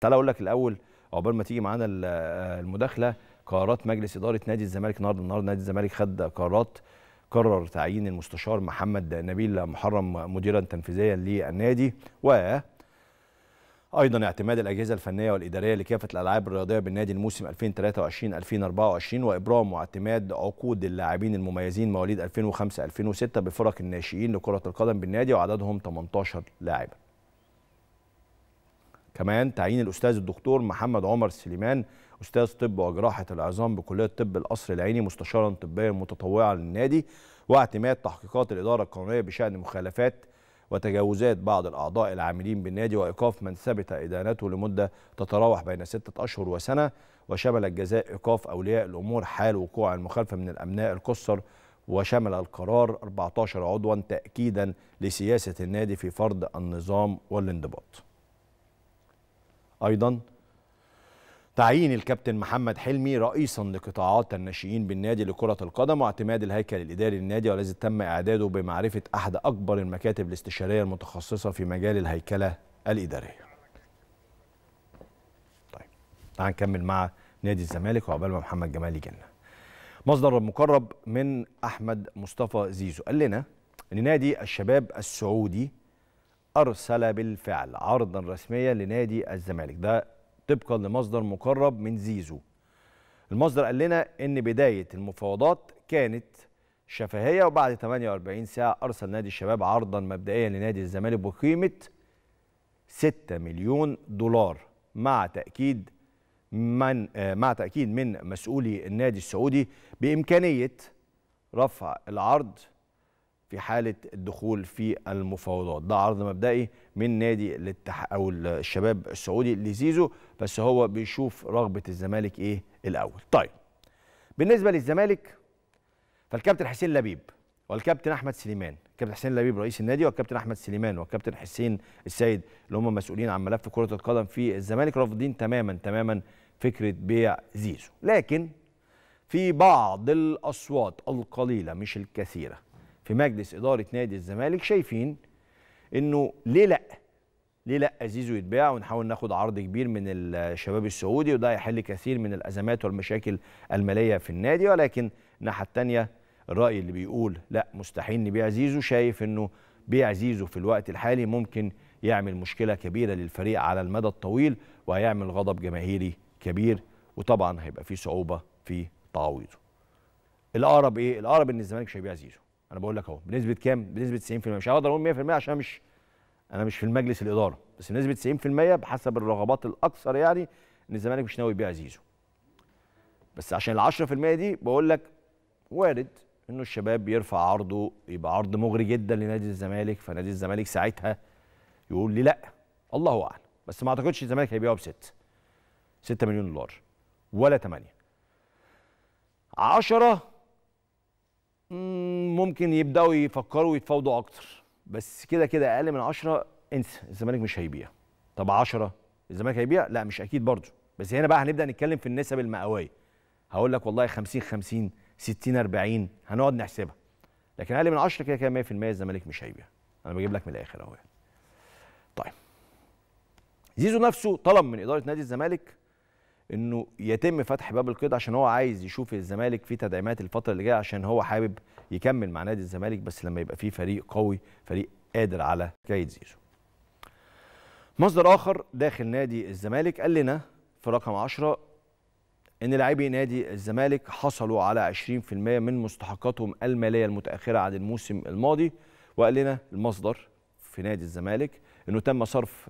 تعال اقول لك الاول عقبال ما تيجي معانا المداخله قرارات مجلس اداره نادي الزمالك النهارده النهارده نادي الزمالك خد قرارات قرر تعيين المستشار محمد نبيل محرم مديرا تنفيذيا للنادي و ايضا اعتماد الاجهزه الفنيه والاداريه لكافه الالعاب الرياضيه بالنادي الموسم 2023 2024 وابرام واعتماد عقود اللاعبين المميزين مواليد 2005 2006 بفرق الناشئين لكره القدم بالنادي وعددهم 18 لاعبا كمان تعيين الاستاذ الدكتور محمد عمر سليمان استاذ طب وجراحه العظام بكليه طب القصر العيني مستشارا طبيا متطوعا للنادي واعتماد تحقيقات الاداره القانونيه بشان مخالفات وتجاوزات بعض الاعضاء العاملين بالنادي وايقاف من ثبت ادانته لمده تتراوح بين سته اشهر وسنه وشمل الجزاء ايقاف اولياء الامور حال وقوع المخالفه من الامناء القصر وشمل القرار 14 عضوا تاكيدا لسياسه النادي في فرض النظام والانضباط أيضا تعيين الكابتن محمد حلمي رئيسا لقطاعات الناشئين بالنادي لكرة القدم واعتماد الهيكل الإداري للنادي والذي تم إعداده بمعرفة أحد أكبر المكاتب الاستشارية المتخصصة في مجال الهيكلة الإدارية طيب تعال نكمل مع نادي الزمالك وعقبال ما محمد جمال يجينا مصدر مقرب من أحمد مصطفى زيزو قال لنا أن نادي الشباب السعودي أرسل بالفعل عرضا رسميا لنادي الزمالك ده طبقا لمصدر مقرب من زيزو المصدر قال لنا ان بدايه المفاوضات كانت شفهيه وبعد 48 ساعه ارسل نادي الشباب عرضا مبدئيا لنادي الزمالك بقيمه 6 مليون دولار مع تاكيد من مع تاكيد من مسؤولي النادي السعودي بامكانيه رفع العرض في حاله الدخول في المفاوضات ده عرض مبدئي من نادي الاتحاد او الشباب السعودي لزيزو بس هو بيشوف رغبه الزمالك ايه الاول طيب بالنسبه للزمالك فالكابتن حسين لبيب والكابتن احمد سليمان الكابتن حسين لبيب رئيس النادي والكابتن احمد سليمان والكابتن حسين السيد اللي هم مسؤولين عن ملف كره القدم في الزمالك رافضين تماما تماما فكره بيع زيزو لكن في بعض الاصوات القليله مش الكثيره في مجلس اداره نادي الزمالك شايفين انه ليه لا ليه لا زيزو يتباع ونحاول ناخد عرض كبير من الشباب السعودي وده هيحل كثير من الازمات والمشاكل الماليه في النادي ولكن الناحيه الثانيه الراي اللي بيقول لا مستحيل نبيع زيزو شايف انه بيع زيزو في الوقت الحالي ممكن يعمل مشكله كبيره للفريق على المدى الطويل وهيعمل غضب جماهيري كبير وطبعا هيبقى في صعوبه في تعويضه. الاقرب ايه؟ الاقرب ان الزمالك مش هيبيع زيزو. انا بقول لك اهو بنسبه كام بنسبه 90% مش هقدر اقول 100% عشان مش انا مش في المجلس الاداره بس بنسبه 90% بحسب الرغبات الاكثر يعني ان الزمالك مش ناوي يبيع زيزو بس عشان ال 10% دي بقول لك وارد انه الشباب يرفع عرضه يبقى عرض مغري جدا لنادي الزمالك فنادي الزمالك ساعتها يقول لي لا الله اعلم بس ما اعتقدش الزمالك هيبيعه بست 6 مليون دولار ولا 8 10 ممكن يبداوا يفكروا ويتفاوضوا اكتر بس كده كده اقل من 10 انسى الزمالك مش هيبيع طب 10 الزمالك هيبيع لا مش اكيد برضه بس هنا بقى هنبدا نتكلم في النسب المئويه هقول لك والله 50 50 60 40 هنقعد نحسبها لكن اقل من 10 كده كده 100% الزمالك مش هيبيع انا بجيب لك من الاخر اهو يعني. طيب زيزو نفسه طلب من اداره نادي الزمالك انه يتم فتح باب القيد عشان هو عايز يشوف الزمالك في تدعيمات الفتره اللي جايه عشان هو حابب يكمل مع نادي الزمالك بس لما يبقى فيه فريق قوي فريق قادر على جيد زيزو مصدر اخر داخل نادي الزمالك قال لنا في رقم 10 ان لاعبي نادي الزمالك حصلوا على 20% من مستحقاتهم الماليه المتاخره عن الموسم الماضي وقال لنا المصدر في نادي الزمالك انه تم صرف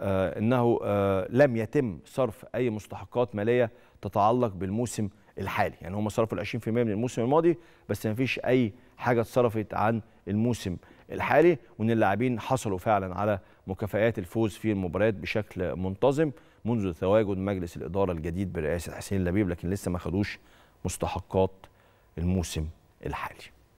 آه، انه آه، لم يتم صرف اي مستحقات ماليه تتعلق بالموسم الحالي يعني هم صرفوا ال 20% من الموسم الماضي بس ما فيش اي حاجه اتصرفت عن الموسم الحالي وان اللاعبين حصلوا فعلا على مكافئات الفوز في المباريات بشكل منتظم منذ تواجد مجلس الاداره الجديد برئاسه حسين لبيب لكن لسه ما خدوش مستحقات الموسم الحالي